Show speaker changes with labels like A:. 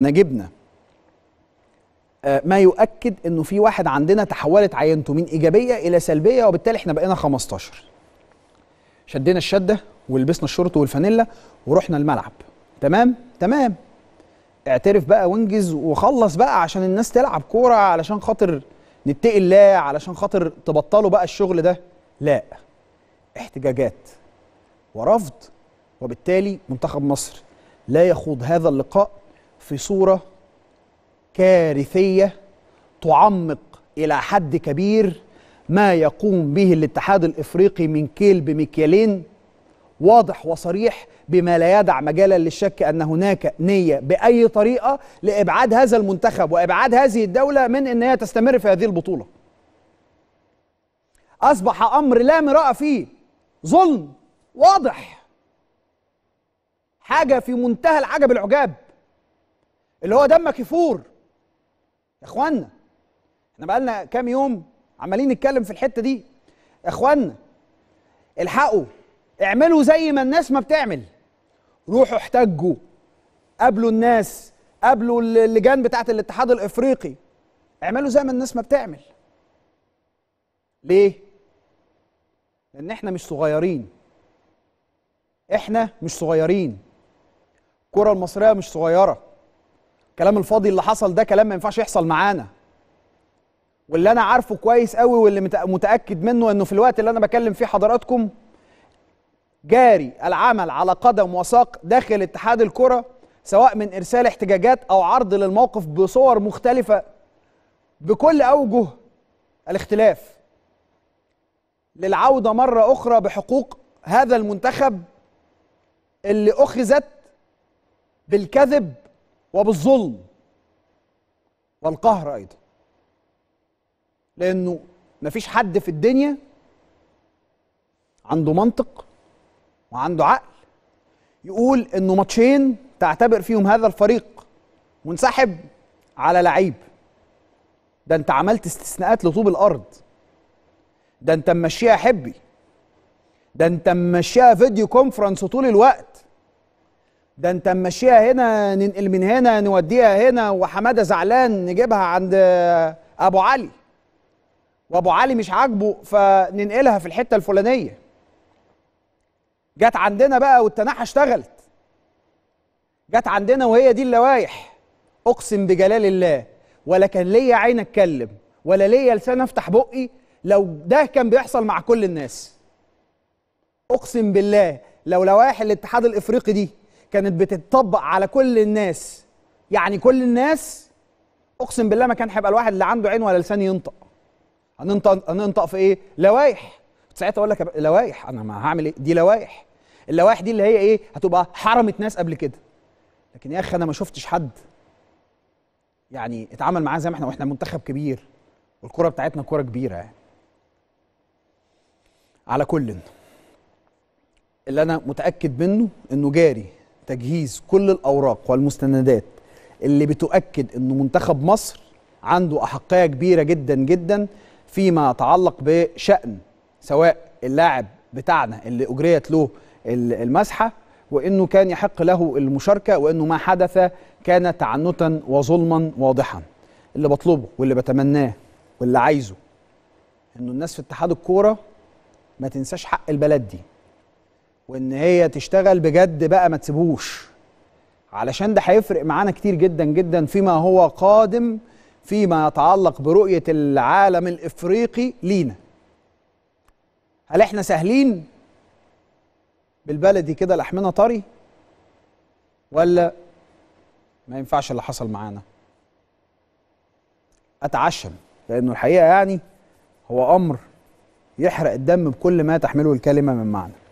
A: نجيبنا آه، ما يؤكد انه في واحد عندنا تحولت عينته من ايجابيه الى سلبيه وبالتالي احنا بقينا 15 شدينا الشده ولبسنا الشورت والفانيلا ورحنا الملعب تمام تمام اعترف بقى وانجز وخلص بقى عشان الناس تلعب كوره علشان خاطر نتقي الله علشان خاطر تبطلوا بقى الشغل ده لا احتجاجات ورفض وبالتالي منتخب مصر لا يخوض هذا اللقاء في صوره كارثيه تعمق الى حد كبير ما يقوم به الاتحاد الافريقي من كيل بمكيالين واضح وصريح بما لا يدع مجالا للشك ان هناك نيه باي طريقه لابعاد هذا المنتخب وابعاد هذه الدوله من ان هي تستمر في هذه البطوله. اصبح امر لا مراء فيه ظلم واضح. حاجه في منتهى العجب العجاب. اللي هو دمك يفور يا اخوانا احنا بقالنا كام يوم عمالين نتكلم في الحته دي يا اخوانا الحقوا اعملوا زي ما الناس ما بتعمل روحوا احتجوا قابلوا الناس قابلوا اللجان بتاعه الاتحاد الافريقي اعملوا زي ما الناس ما بتعمل ليه لان احنا مش صغيرين احنا مش صغيرين الكره المصريه مش صغيره الكلام الفاضي اللي حصل ده كلام ما ينفعش يحصل معانا واللي انا عارفه كويس قوي واللي متاكد منه انه في الوقت اللي انا بكلم فيه حضراتكم جاري العمل على قدم وساق داخل اتحاد الكره سواء من ارسال احتجاجات او عرض للموقف بصور مختلفه بكل اوجه الاختلاف للعوده مره اخرى بحقوق هذا المنتخب اللي اخذت بالكذب وبالظلم والقهر ايضا لانه مفيش حد في الدنيا عنده منطق وعنده عقل يقول انه ماتشين تعتبر فيهم هذا الفريق منسحب على لعيب ده انت عملت استثناءات لطوب الارض ده انت ممشيها حبي ده انت ممشيها فيديو كونفرنس طول الوقت ده انت ممشيها هنا ننقل من هنا نوديها هنا وحماده زعلان نجيبها عند ابو علي وابو علي مش عاجبه فننقلها في الحته الفلانيه جت عندنا بقى والتناحه اشتغلت جت عندنا وهي دي اللوايح اقسم بجلال الله ولا كان ليا عين اتكلم ولا ليا لسان افتح بقي لو ده كان بيحصل مع كل الناس اقسم بالله لو لوائح الاتحاد الافريقي دي كانت بتطبق على كل الناس يعني كل الناس اقسم بالله ما كان هيبقى الواحد اللي عنده عين ولا لسان ينطق هننطق هننطق في ايه لوائح ساعتها اقول لك لوائح انا ما هعمل ايه دي لوائح اللوائح دي اللي هي ايه هتبقى حرمت ناس قبل كده لكن يا اخي انا ما شفتش حد يعني اتعامل معاه زي ما احنا واحنا منتخب كبير والكره بتاعتنا كره كبيره يعني على كل اللي انا متاكد منه انه جاري تجهيز كل الاوراق والمستندات اللي بتؤكد ان منتخب مصر عنده احقيه كبيره جدا جدا فيما يتعلق بشان سواء اللاعب بتاعنا اللي اجريت له المسحه وانه كان يحق له المشاركه وانه ما حدث كان تعنتا وظلما واضحا اللي بطلبه واللي بتمناه واللي عايزه انه الناس في اتحاد الكوره ما تنساش حق البلد دي وان هي تشتغل بجد بقى ما تسيبوش علشان ده هيفرق معانا كتير جدا جدا فيما هو قادم فيما يتعلق برؤيه العالم الافريقي لينا هل احنا سهلين بالبلدي كده لحمنا طري ولا ما ينفعش اللي حصل معانا اتعشم لانه الحقيقه يعني هو امر يحرق الدم بكل ما تحمله الكلمه من معنى